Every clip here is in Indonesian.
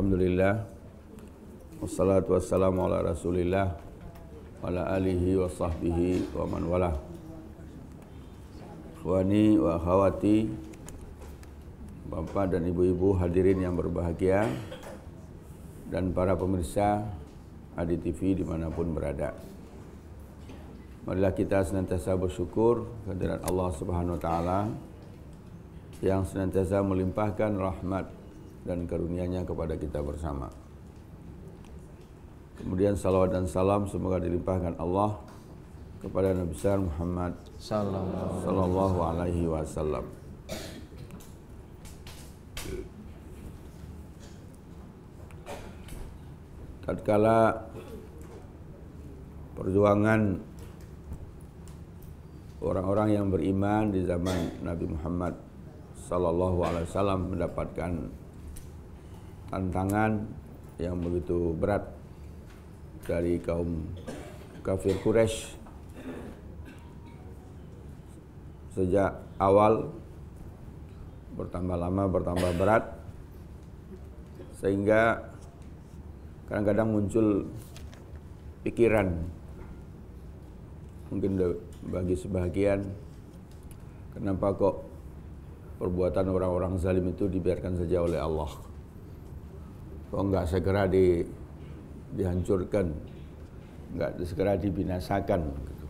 Alhamdulillah Wassalatu wassalamu ala rasulillah Wa ala alihi wa sahbihi wa man walah Ikhwani wa akhawati Bapak dan ibu-ibu hadirin yang berbahagia Dan para pemirsa Adi TV dimanapun berada Marilah kita senantiasa bersyukur kehadiran Allah Subhanahu wa taala yang senantiasa melimpahkan rahmat dan karunia-Nya kepada kita bersama. Kemudian salawat dan salam semoga dilimpahkan Allah kepada Nabi besar Muhammad sallallahu alaihi wasallam. Tatkala perjuangan orang-orang yang beriman di zaman Nabi Muhammad sallallahu alaihi wasallam mendapatkan tantangan yang begitu berat dari kaum kafir Quraisy sejak awal bertambah lama bertambah berat sehingga kadang-kadang muncul pikiran mungkin bagi sebagian kenapa kok perbuatan orang-orang zalim itu dibiarkan saja oleh Allah kok nggak segera di, dihancurkan, nggak segera dibinasakan. Gitu.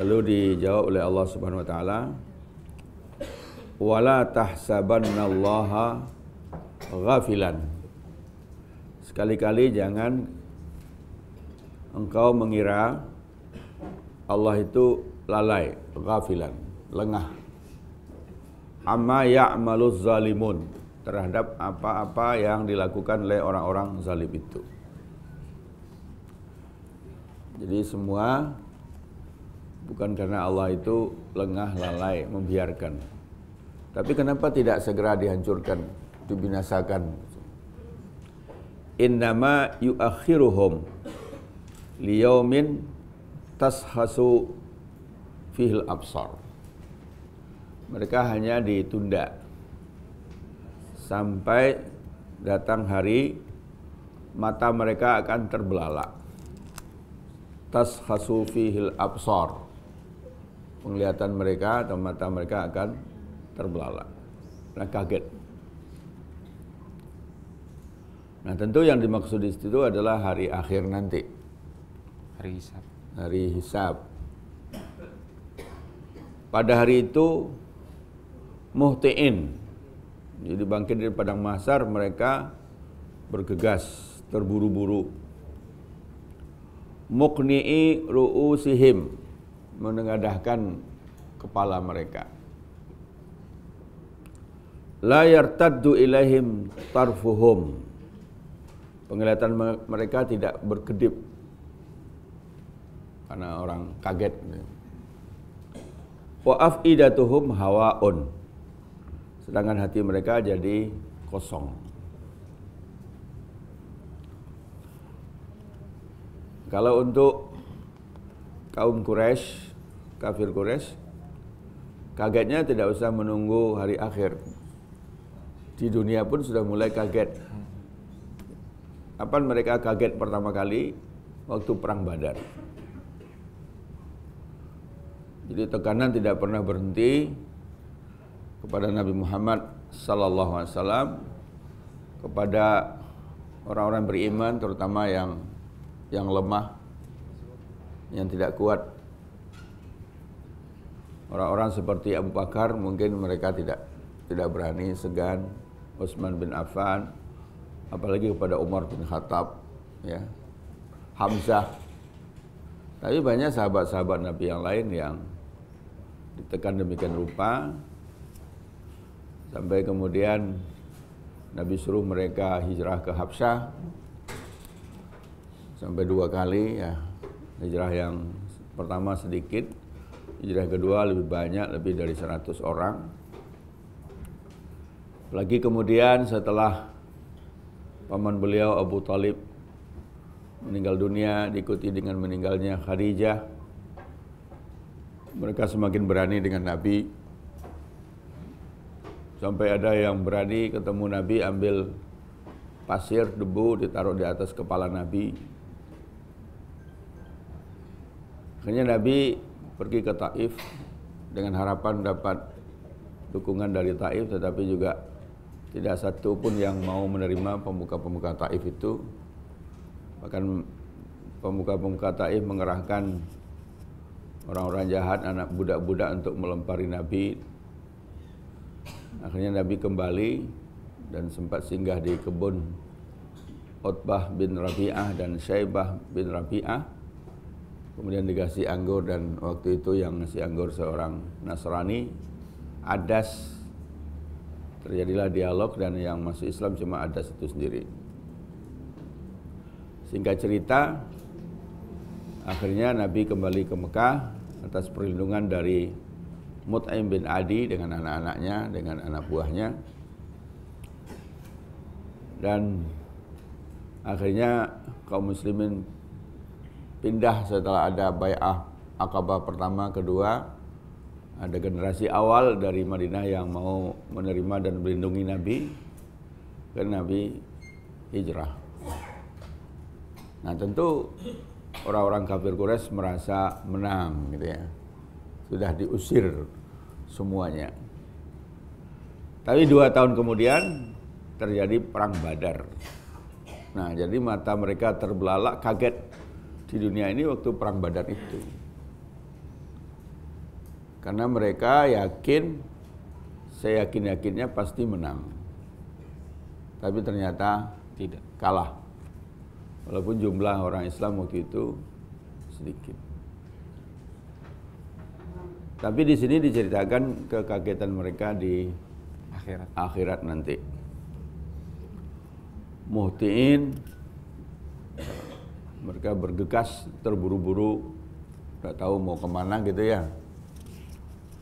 Lalu dijawab oleh Allah Subhanahu Wa Taala, wala tahsabannallaha ghafilan. Sekali-kali jangan engkau mengira Allah itu lalai, ghafilan, lengah. Amma ya'maluz zalimun terhadap apa-apa yang dilakukan oleh orang-orang zalim itu. Jadi semua bukan karena Allah itu lengah lalai membiarkan. Tapi kenapa tidak segera dihancurkan, dibinasakan? Innama yuakhiruhum liyaumin tashasu fihil absar. Mereka hanya ditunda sampai datang hari mata mereka akan terbelalak. Tas hil absor Penglihatan mereka atau mata mereka akan terbelalak. Nah, kaget. Nah, tentu yang dimaksud di situ adalah hari akhir nanti. Hari hisab. Hari hisab. Pada hari itu muhtiin jadi bangkit dari padang masar mereka bergegas terburu-buru. Mukni'i ru'usihim menengadahkan kepala mereka. Layar yartaddu ilaihim tarfuhum. Penglihatan mereka tidak berkedip karena orang kaget. Wa afidatuhum hawaun sedangkan hati mereka jadi kosong. Kalau untuk kaum Quraisy, kafir Quraisy, kagetnya tidak usah menunggu hari akhir. Di dunia pun sudah mulai kaget. Kapan mereka kaget pertama kali? Waktu perang Badar. Jadi tekanan tidak pernah berhenti, kepada Nabi Muhammad sallallahu alaihi wasallam kepada orang-orang beriman terutama yang yang lemah yang tidak kuat orang-orang seperti Abu Bakar mungkin mereka tidak tidak berani segan Utsman bin Affan apalagi kepada Umar bin Khattab ya Hamzah tapi banyak sahabat-sahabat Nabi yang lain yang ditekan demikian rupa Sampai kemudian Nabi suruh mereka hijrah ke Habsyah sampai dua kali ya. Hijrah yang pertama sedikit, hijrah kedua lebih banyak, lebih dari 100 orang. Lagi kemudian setelah paman beliau Abu Talib meninggal dunia diikuti dengan meninggalnya Khadijah. Mereka semakin berani dengan Nabi Sampai ada yang berani ketemu Nabi ambil pasir, debu, ditaruh di atas kepala Nabi. Akhirnya Nabi pergi ke Taif dengan harapan dapat dukungan dari Taif, tetapi juga tidak satu pun yang mau menerima pemuka-pemuka Taif itu. Bahkan pemuka-pemuka Taif mengerahkan orang-orang jahat, anak budak-budak untuk melempari Nabi Akhirnya Nabi kembali dan sempat singgah di kebun Utbah bin Rabi'ah dan Syaibah bin Rabi'ah. Kemudian dikasih anggur dan waktu itu yang ngasih anggur seorang Nasrani, Adas. Terjadilah dialog dan yang masuk Islam cuma Adas itu sendiri. Singkat cerita, akhirnya Nabi kembali ke Mekah atas perlindungan dari Mut'im bin Adi dengan anak-anaknya, dengan anak buahnya. Dan akhirnya kaum muslimin pindah setelah ada bayah akabah pertama, kedua. Ada generasi awal dari Madinah yang mau menerima dan melindungi Nabi. Ke Nabi hijrah. Nah tentu orang-orang kafir Quraisy merasa menang gitu ya. Sudah diusir semuanya. Tapi dua tahun kemudian terjadi perang Badar. Nah, jadi mata mereka terbelalak kaget di dunia ini waktu perang Badar itu. Karena mereka yakin, saya yakin yakinnya pasti menang. Tapi ternyata tidak kalah. Walaupun jumlah orang Islam waktu itu sedikit. Tapi di sini diceritakan kekagetan mereka di akhirat, akhirat nanti. Muhtiin mereka bergegas terburu-buru nggak tahu mau kemana gitu ya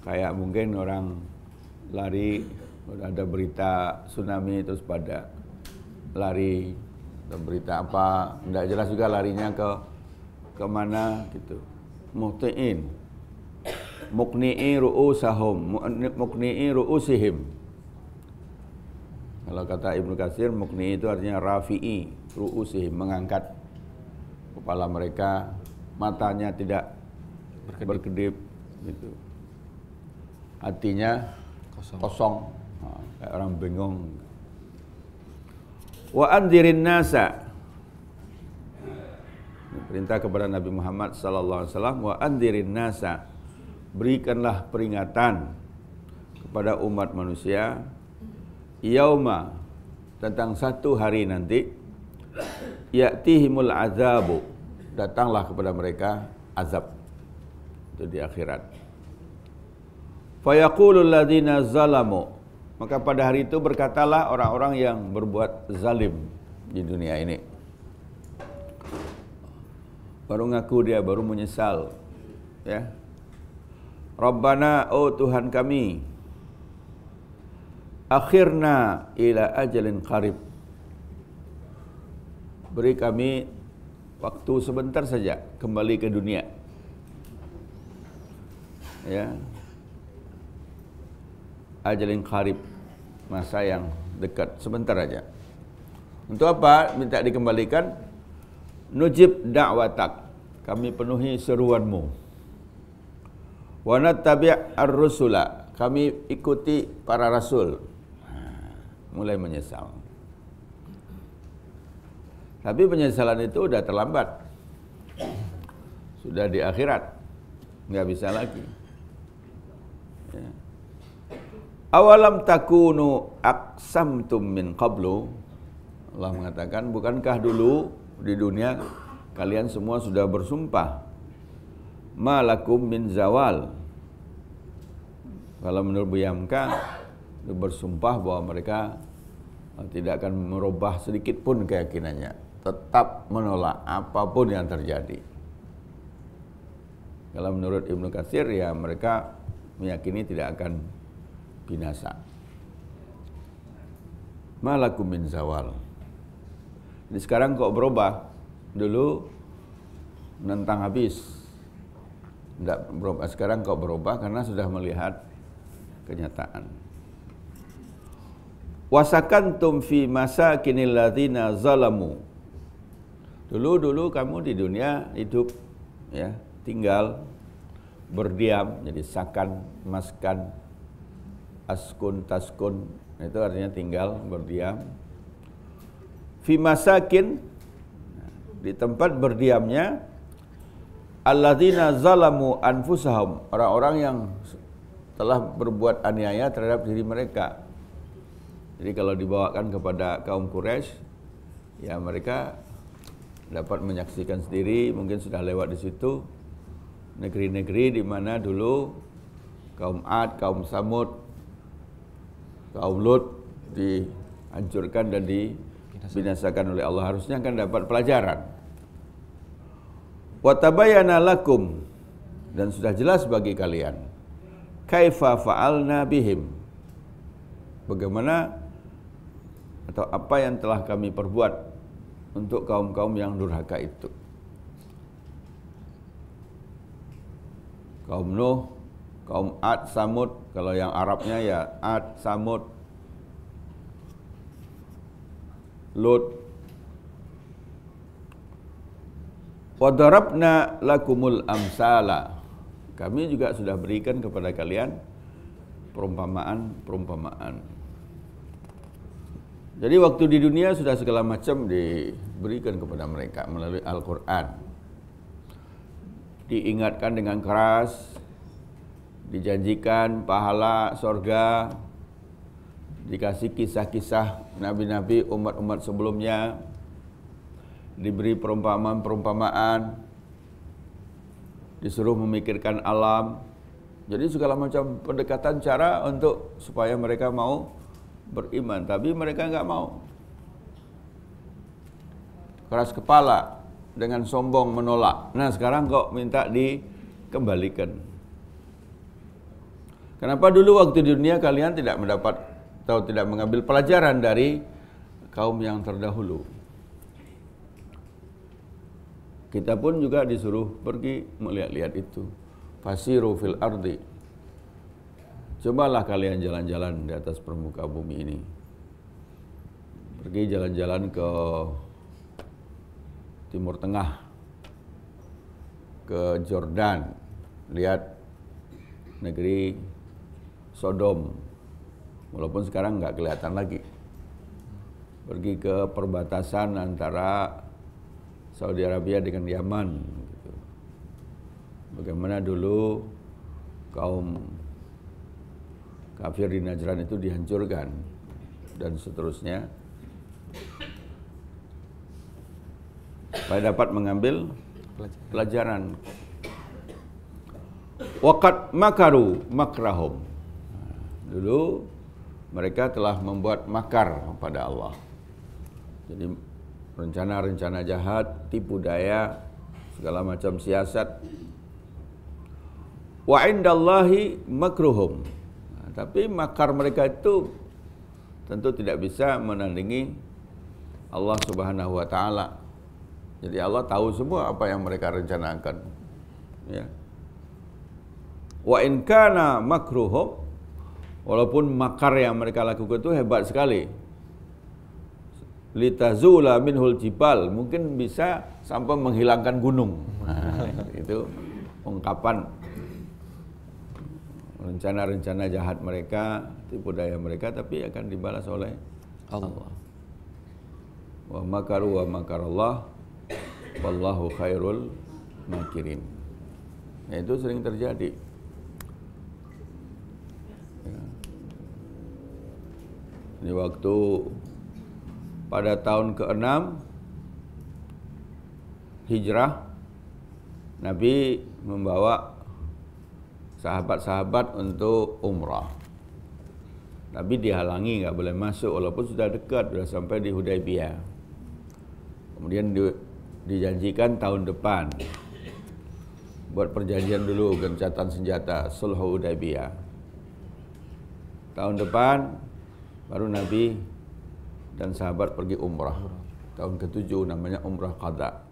kayak mungkin orang lari ada berita tsunami terus pada lari atau berita apa nggak jelas juga larinya ke kemana gitu muhtiin mukni'i ru'usahum mukni'i ru'usihim kalau kata Ibnu Katsir mukni itu artinya rafi'i ru'usihim mengangkat kepala mereka matanya tidak berkedip, berkedip gitu hatinya kosong, kosong. Nah, kayak orang bingung wa anzirin nasa perintah kepada Nabi Muhammad sallallahu alaihi wasallam wa anzirin nasa berikanlah peringatan kepada umat manusia yauma tentang satu hari nanti ya'tihimul azabu datanglah kepada mereka azab itu di akhirat fayaqulul ladzina zalamu maka pada hari itu berkatalah orang-orang yang berbuat zalim di dunia ini baru ngaku dia baru menyesal ya Rabbana, oh Tuhan kami, akhirna ila ajalin qarib. Beri kami waktu sebentar saja kembali ke dunia. Ya. Ajalin qarib, masa yang dekat sebentar aja. Untuk apa minta dikembalikan? Nujib da'watak. Kami penuhi seruanmu wa nattabi' ar-rusula kami ikuti para rasul mulai menyesal tapi penyesalan itu sudah terlambat sudah di akhirat nggak bisa lagi ya. awalam takunu aksamtum min qablu Allah mengatakan bukankah dulu di dunia kalian semua sudah bersumpah malakum min zawal. Kalau menurut Buyamka itu bersumpah bahwa mereka eh, tidak akan merubah sedikit pun keyakinannya, tetap menolak apapun yang terjadi. Kalau menurut Ibnu Katsir ya mereka meyakini tidak akan binasa. Malakum min zawal. Jadi sekarang kok berubah? Dulu menentang habis, Nggak berubah. Sekarang kau berubah karena sudah melihat kenyataan. tumfi masa kini latina zalamu. Dulu-dulu kamu di dunia hidup ya, tinggal berdiam jadi sakan, maskan, askun, taskun. Nah, itu artinya tinggal berdiam. Fi masakin di tempat berdiamnya alladzina zalamu anfusahum orang-orang yang telah berbuat aniaya terhadap diri mereka jadi kalau dibawakan kepada kaum Quraisy ya mereka dapat menyaksikan sendiri mungkin sudah lewat di situ negeri-negeri di mana dulu kaum Ad, kaum Samud, kaum Lut dihancurkan dan dibinasakan oleh Allah harusnya kan dapat pelajaran watabayana lakum dan sudah jelas bagi kalian kaifa fa'alna bihim bagaimana atau apa yang telah kami perbuat untuk kaum-kaum yang durhaka itu kaum Nuh kaum Ad Samud kalau yang Arabnya ya Ad Samud Lut Wadarabna lakumul amsala. Kami juga sudah berikan kepada kalian perumpamaan-perumpamaan. Jadi waktu di dunia sudah segala macam diberikan kepada mereka melalui Al-Quran. Diingatkan dengan keras, dijanjikan pahala sorga, dikasih kisah-kisah nabi-nabi umat-umat sebelumnya, diberi perumpamaan-perumpamaan, disuruh memikirkan alam. Jadi segala macam pendekatan cara untuk supaya mereka mau beriman, tapi mereka nggak mau. Keras kepala dengan sombong menolak. Nah sekarang kok minta dikembalikan. Kenapa dulu waktu di dunia kalian tidak mendapat atau tidak mengambil pelajaran dari kaum yang terdahulu? Kita pun juga disuruh pergi melihat-lihat itu. Fasiru fil ardi. Cobalah kalian jalan-jalan di atas permuka bumi ini. Pergi jalan-jalan ke Timur Tengah, ke Jordan, lihat negeri Sodom, walaupun sekarang nggak kelihatan lagi. Pergi ke perbatasan antara Saudi Arabia dengan Yaman. Gitu. Bagaimana dulu kaum kafir di Najran itu dihancurkan dan seterusnya. Supaya dapat mengambil pelajaran. Wakat makaru makrahum. Dulu mereka telah membuat makar kepada Allah. Jadi rencana-rencana jahat, tipu daya, segala macam siasat. Wa indallahi makruhum. Nah, tapi makar mereka itu tentu tidak bisa menandingi Allah Subhanahu wa taala. Jadi Allah tahu semua apa yang mereka rencanakan. Ya. Wa in kana makruhum walaupun makar yang mereka lakukan itu hebat sekali litazula minhul jibal mungkin bisa sampai menghilangkan gunung nah, itu ungkapan rencana-rencana jahat mereka tipu daya mereka tapi akan dibalas oleh Allah, wa makaru wa makarallah wallahu khairul makirin nah, itu sering terjadi Ini ya. waktu pada tahun ke-6 Hijrah Nabi membawa sahabat-sahabat untuk umrah. Nabi dihalangi nggak boleh masuk walaupun sudah dekat sudah sampai di Hudaybiyah. Kemudian di, dijanjikan tahun depan buat perjanjian dulu gencatan senjata Sulh Hudaybiyah. Tahun depan baru Nabi dan sahabat pergi umrah. Tahun ke-7 namanya umrah qada.